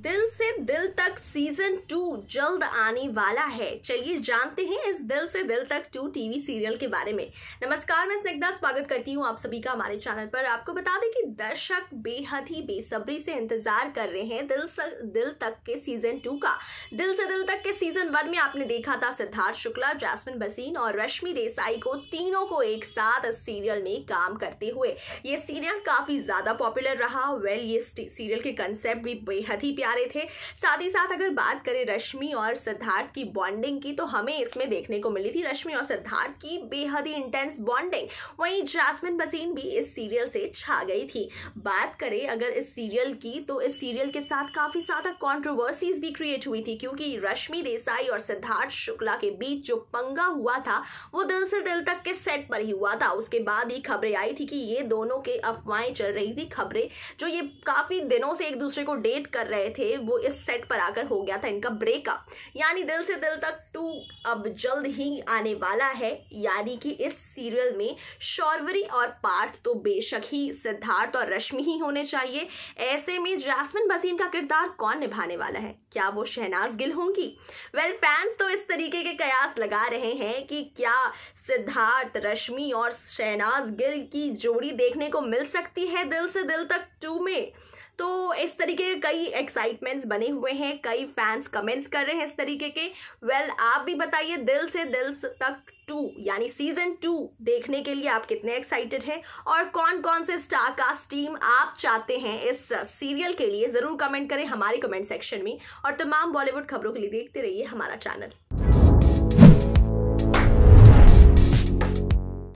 दिल से दिल तक सीजन टू जल्द आने वाला है चलिए जानते हैं इस दिल से दिल तक टू टीवी सीरियल के बारे में नमस्कार मैं स्निग्धा स्वागत करती हूँ आप सभी का हमारे चैनल पर आपको बता दें कि दर्शक बेहद ही बेसब्री से इंतजार कर रहे हैं दिल से दिल तक के सीजन टू का दिल से दिल तक के सीजन वन में आपने देखा था सिद्धार्थ शुक्ला जैसमिन बसीन और रश्मि देसाई को तीनों को एक साथ सीरियल में काम करते हुए ये सीरियल काफी ज्यादा पॉपुलर रहा वेल ये सीरियल के कंसेप्ट भी बेहद ही प्यारे थे साथ ही साथ अगर बात करें रश्मि और सिद्धार्थ की बॉन्डिंग की तो हमें इसमें देखने को मिली थी रश्मि और सिद्धार्थ की बेहद ही इंटेंस बॉन्डिंग वहीं जासमिन बसीन भी इस सीरियल से छा गई थी बात करें अगर इस सीरियल की तो इस सीरियल के साथ काफी ज्यादा कॉन्ट्रोवर्सीज भी क्रिएट हुई थी क्योंकि रश्मि देसाई और सिद्धार्थ शुक्ला के बीच जो पंगा हुआ था वो दिल से दिल तक के सेट पर ही हुआ था उसके बाद ही खबरें आई थी कि ये दोनों के अफवाहें चल रही थी खबरें जो ये काफी दिनों से एक दूसरे को डेट कर रहे थे वो इस सेट पर आकर हो गया था इनका ब्रेकअप यानी दिल से दिल तक टू अब जल्द ही आने वाला है यानी कि इस सीरियल में शौरवरी और पार्थ तो बेशक ही सिद्धार्थ और रश्मि ही होने चाहिए ऐसे में जासमिन बसीन का किरदार कौन निभाने वाला है क्या वो शहनाज गिल होंगी वेल well, फैंस तो इस तरीके के कयास लगा रहे हैं कि क्या सिद्धार्थ रश्मि और शहनाज गिल की जोड़ी देखने को मिल सकती है दिल से दिल तक टू में तो इस तरीके के कई एक्साइटमेंट्स बने हुए हैं कई फैंस कमेंट्स कर रहे हैं इस तरीके के वेल well, आप भी बताइए दिल से दिल तक टू यानी सीजन टू देखने के लिए आप कितने एक्साइटेड हैं और कौन कौन से स्टार कास्ट टीम आप चाहते हैं इस सीरियल के लिए ज़रूर कमेंट करें हमारे कमेंट सेक्शन में और तमाम बॉलीवुड खबरों के लिए देखते रहिए हमारा चैनल